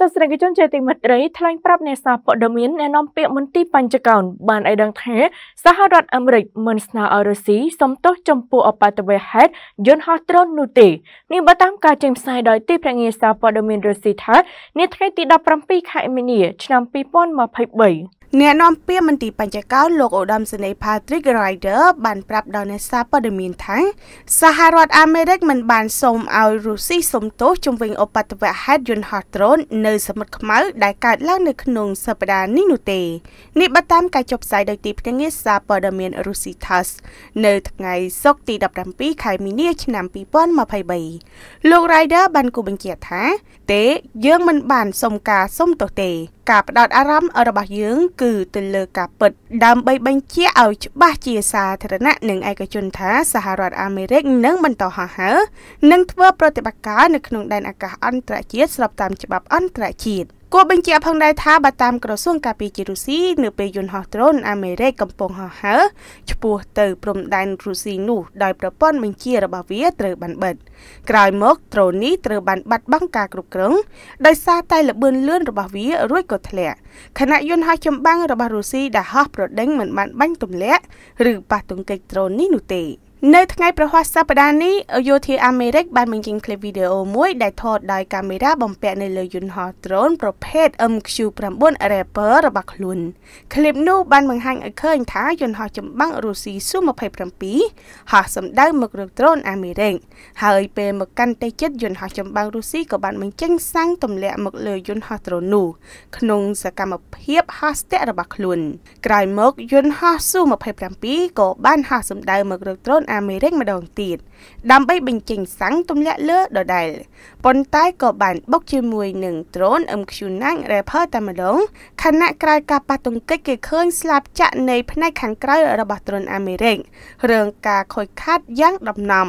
ទស្សនិកជនជាទីមេត្រីថ្លែងប្រាប់អ្នកសារព័ត៌មានអ្នកនាំពាក្យមន្ទីរបញ្ចកោនបានឲ្យដឹងថា សហរដ្ឋអាមេរិកមិនស្នើឲ្យរុស្ស៊ីសំទោសចំពោះអបតវហេតុយន្តហោះដ្រូននោះទេនេះបើតាមការចេញផ្សាយដោយទីភ្នាក់ងារសារព័ត៌មានរុស្ស៊ីថានាថ្ងៃទី17ខែមីនាឆ្នាំ2023អ្នកនាំពាក្យមន្ត្រីបញ្ចកោលោកឧត្តមសេនីយ៍ Patrick Ryder បានប្រាប់ដល់អ្នកសារព័ត៌មានថាសហរដ្ឋអាមេរិកមិនបានសូមឲ្យរុស្ស៊ីសុំទោសជំវិញឧបទ្ទវហេតុយន្តហោះដ្រូននៅសមុទ្រខ្មៅដែលកើតឡើងនៅក្នុងសប្តាហ៍នេះនោះទេនេះបើតាមការចុះផ្សាយដោយទីភ្នាក់ងារសារព័ត៌មានរុស្ស៊ី TASS នៅថ្ងៃសុក្រទី17ខែមីនាឆ្នាំ2023លោក Ryder បានគូបញ្ជាក់ថាទេយើងមិនបានសុំការសុំទោសទេការផ្ដោតអារម្មណ៍របស់យើងគឺទៅលើការពិតដើម្បីបញ្ជាក់ឲ្យច្បាស់ជាសាធារណៈនិងឯកជនថាសហរដ្ឋអាមេរិកនឹងបន្តហោះហើរនិងធ្វើប្រតិបត្តិការនៅក្នុងដែនអាកាសអន្តរជាតិស្របតាមច្បាប់អន្តរជាតិគាត់បញ្ជាក់ផងដែរថាបើតាមក្រសួងការពារជាតិរុស្ស៊ីនៅពេលយន្តហោះដ្រូនអាមេរិកកំពុងហោះហើរឆ្ពោះទៅព្រំដែនរុស្ស៊ីនោះដោយប្រព័ន្ធបញ្ជារបស់វាត្រូវបានបិទក្រោយមកដ្រូននេះត្រូវបានបាត់បង់ការគ្រប់គ្រងដោយសារតែល្បឿនលឿនរបស់វារួចក៏ធ្លាក់ខណៈយន្តហោះចម្បាំងរបស់រុស្ស៊ីដែលហោះប្រដេញមិនបានបាញ់ទម្លាក់ឬប៉ះទង្គិចដ្រូននេះនោះទេ។នៅថ្ងៃប្រហ័សសប្តាហ៍នេះយោធាអាមេរិកបានបញ្ចេញឃ្លីបវីដេអូមួយដែលថតដោយកាមេរ៉ាបំពាក់នៅលើយន្តហោះដ្រូនប្រភេទ MQ-9 Reaper របស់ខ្លួនឃ្លីបនោះបានបង្ហាញឲ្យឃើញថាយន្តហោះចម្បាំងរុស្ស៊ី Su-27 ហោះសម្ដៅមករកដ្រូនអាមេរិកហើយពេលមកកាន់តែជិតយន្តហោះចម្បាំងរុស្ស៊ីក៏បានបញ្ចេញសាំងទម្លាក់មកលើយន្តហោះដ្រូននោះក្នុងសកម្មភាពហោះស្ទាក់របស់ខ្លួនក្រោយមកយន្តហោះ Su-27 ក៏បានហោះសម្ដៅមករកដ្រូនអាមេរិកម្ដងទៀតដើម្បីបញ្ចេញសាំងទម្លាក់លើដដែលប៉ុន្តែក៏បាន បុក ជាមួយនឹង drone MQ9 Reaper តែម្ដងខណៈក្រោយការប៉ះទង្គិចគេឃើញស្លាប់ចាក់នៃផ្នែកខាងក្រៅរបស់ drone អាមេរិករឿងការខូចខាតយ៉ាង ដំណំ